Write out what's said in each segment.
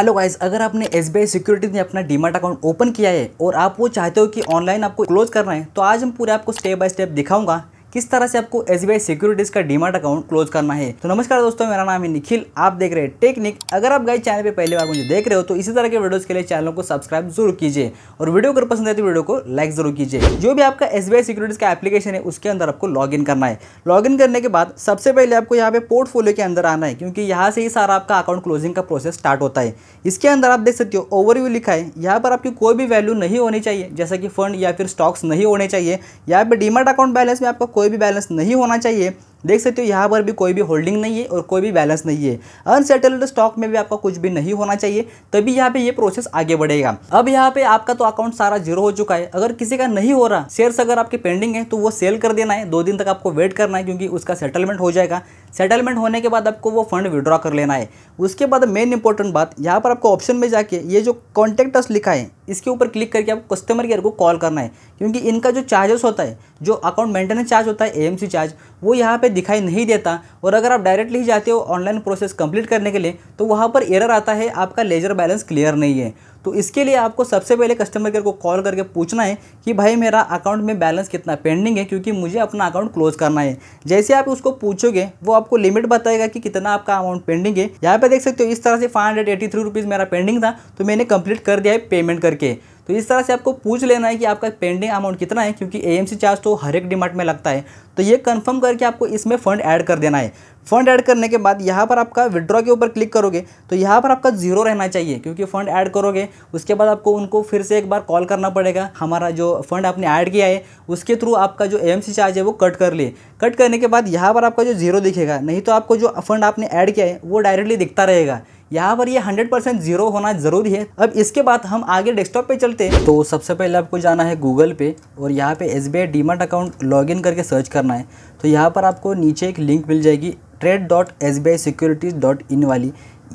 Hello guys अगर आपने S B securities में अपना डीमार्ट अकाउंट ओपन किया है और आप वो चाहते हो कि ऑनलाइन आपको क्लोज करना है तो आज हम पूरे आपको स्टेप बाय स्टेप दिखाऊंगा किस तरह से आपको एस बी सिक्योरिटीज का डीमार्ट अकाउंट क्लोज करना है तो नमस्कार दोस्तों मेरा नाम है निखिल आप देख रहे हैं टेक्निक अगर आप गाइस चैनल पे पहली बार मुझे देख रहे हो तो इसी तरह के वीडियोस के लिए चैनल को सब्सक्राइब जरूर कीजिए और वीडियो अगर पसंद आए तो वीडियो को लाइक जरूर कीजिए जो भी आपका एस बी सिक्योरिटीज का एप्लीकेशन है उसके अंदर आपको लॉग करना है लॉग करने के बाद सबसे पहले आपको यहाँ पे पोर्टफोलियो के अंदर आना है क्योंकि यहाँ से ही सारा आपका अकाउंट क्लोजिंग का प्रोसेस स्टार्ट होता है इसके अंदर आप देख सकते हो ओवरव्यू लिखा है यहाँ पर आपकी कोई भी वैल्यू नहीं होनी चाहिए जैसा कि फंड या फिर स्टॉक्स नहीं होने चाहिए यहाँ पर डीमार्ट अकाउंट बैलेंस में आपका कोई भी बैलेंस नहीं होना चाहिए देख सकते हो यहाँ पर भी कोई भी होल्डिंग नहीं है और कोई भी बैलेंस नहीं है अनसेटल्ड स्टॉक में भी आपका कुछ भी नहीं होना चाहिए तभी यहाँ पे ये प्रोसेस आगे बढ़ेगा अब यहाँ पे आपका तो अकाउंट सारा जीरो हो चुका है अगर किसी का नहीं हो रहा शेयर्स अगर आपके पेंडिंग है तो वो सेल कर देना है दो दिन तक आपको वेट करना है क्योंकि उसका सेटलमेंट हो जाएगा सेटलमेंट होने के बाद आपको वो फंड विड्रॉ कर लेना है उसके बाद मेन इंपॉर्टेंट बात यहाँ पर आपको ऑप्शन में जाके ये जो कॉन्टैक्ट अस लिखा है इसके ऊपर क्लिक करके आपको कस्टमर केयर को कॉल करना है क्योंकि इनका जो चार्जेस होता है जो अकाउंट मेंटेनेंस चार्ज होता है एएमसी चार्ज वो यहाँ पे दिखाई नहीं देता और अगर आप डायरेक्टली जाते हो ऑनलाइन प्रोसेस कंप्लीट करने के लिए तो वहाँ पर एरर आता है आपका लेजर बैलेंस क्लियर नहीं है तो इसके लिए आपको सबसे पहले कस्टमर केयर को कॉल करके पूछना है कि भाई मेरा अकाउंट में बैलेंस कितना पेंडिंग है क्योंकि मुझे अपना अकाउंट क्लोज करना है जैसे आप उसको पूछोगे वो आपको लिमिट बताएगा कि कितना आपका अमाउंट पेंडिंग है यहाँ पे देख सकते हो इस तरह से फाइव हंड्रेड थ्री रुपीज़ मेरा पेंडिंग था तो मैंने कंप्लीट कर दिया है पेमेंट करके तो इस तरह से आपको पूछ लेना है कि आपका पेंडिंग अमाउंट कितना है क्योंकि एएमसी चार्ज तो हर एक डिमांड में लगता है तो ये कंफर्म करके आपको इसमें फ़ंड ऐड कर देना है फंड ऐड करने के बाद यहाँ पर आपका विड्रॉ के ऊपर क्लिक करोगे तो यहाँ पर आपका जीरो रहना चाहिए क्योंकि फंड ऐड करोगे उसके बाद आपको उनको फिर से एक बार कॉल करना पड़ेगा हमारा जो फंड आपने ऐड किया है उसके थ्रू आपका जो एम चार्ज है वो कट कर लिए कट करने के बाद यहाँ पर आपका जो जीरो दिखेगा नहीं तो आपको जो फंड आपने ऐड किया है वो डायरेक्टली दिखता रहेगा यहाँ पर ये हंड्रेड परसेंट जीरो होना ज़रूरी है अब इसके बाद हम आगे डेस्कटॉप पे चलते हैं तो सबसे पहले आपको जाना है गूगल पे और यहाँ पे S B I demat account login करके सर्च करना है तो यहाँ पर आपको नीचे एक लिंक मिल जाएगी trade dot S B I securities dot in वाली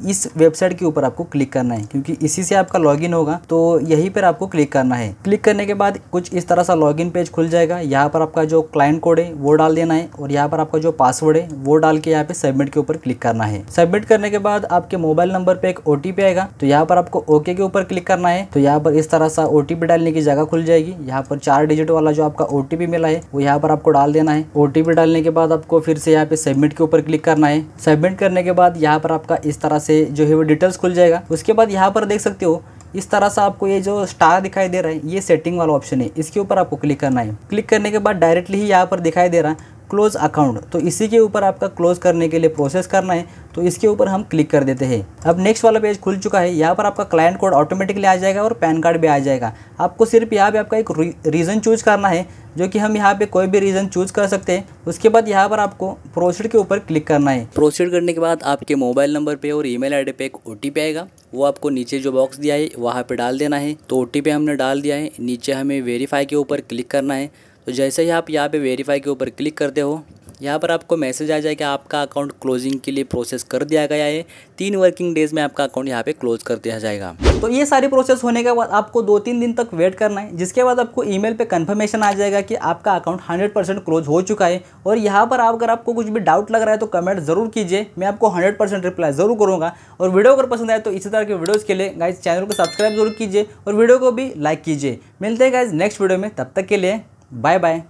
इस वेबसाइट के ऊपर आपको क्लिक करना है क्योंकि इसी से आपका लॉगिन होगा तो यहीं पर आपको क्लिक करना है क्लिक करने के बाद कुछ इस तरह सा लॉगिन पेज खुल जाएगा यहाँ पर आपका जो क्लाइंट कोड है वो डाल देना है और यहाँ पर आपका जो पासवर्ड है वो डाल के यहाँ पे सबमिट के ऊपर क्लिक करना है सबमिट करने के बाद आपके मोबाइल नंबर पे एक ओ आएगा तो यहाँ पर आपको ओके के ऊपर क्लिक करना है तो यहाँ पर इस तरह सा ओ डालने की जगह खुल जाएगी यहाँ पर चार डिजिट वाला जो आपका ओ मिला है वो यहाँ पर आपको डाल देना है ओ डालने के बाद आपको फिर से यहाँ पे सबमिट के ऊपर क्लिक करना है सबमिट करने के बाद यहाँ पर आपका इस तरह से जो है वो डिटेल्स खुल जाएगा उसके बाद यहाँ पर देख सकते हो इस तरह से आपको ये जो स्टार दिखाई दे रहा है ये सेटिंग वाला ऑप्शन है इसके ऊपर आपको क्लिक करना है क्लिक करने के बाद डायरेक्टली ही यहाँ पर दिखाई दे रहा है क्लोज़ अकाउंट तो इसी के ऊपर आपका क्लोज़ करने के लिए प्रोसेस करना है तो इसके ऊपर हम क्लिक कर देते हैं अब नेक्स्ट वाला पेज खुल चुका है यहाँ पर आपका क्लाइंट कोड ऑटोमेटिकली आ जाएगा और पैन कार्ड भी आ जाएगा आपको सिर्फ यहाँ पे आपका एक रीज़न चूज करना है जो कि हम यहाँ पे कोई भी रीज़न चूज कर सकते हैं उसके बाद यहाँ पर आपको प्रोसीड के ऊपर क्लिक करना है प्रोसीड करने के बाद आपके मोबाइल नंबर पर और ई मेल पे एक ओ आएगा वो आपको नीचे जो बॉक्स दिया है वहाँ पर डाल देना है तो ओ हमने डाल दिया है नीचे हमें वेरीफाई के ऊपर क्लिक करना है तो जैसे ही आप यहाँ पे वेरीफाई के ऊपर क्लिक करते हो यहाँ पर आपको मैसेज आ जाए कि आपका अकाउंट क्लोजिंग के लिए प्रोसेस कर दिया गया है तीन वर्किंग डेज में आपका अकाउंट यहाँ पे क्लोज कर दिया जाएगा तो ये सारी प्रोसेस होने के बाद आपको दो तीन दिन तक वेट करना है जिसके बाद आपको ईमेल पे कंफर्मेशन आ जाएगा कि आपका अकाउंट 100 परसेंट क्लोज हो चुका है और यहाँ पर अगर आपको कुछ भी डाउट लग रहा है तो कमेंट जरूर कीजिए मैं आपको हंड्रेड परसेंट रिप्लाई जरूर करूँगा और वीडियो अगर पसंद आए तो इसी तरह के वीडियोज़ के लिए गाइज चैनल को सब्सक्राइब जरूर कीजिए और वीडियो को भी लाइक कीजिए मिलते हैं गाइज नेक्स्ट वीडियो में तब तक के लिए Bye bye.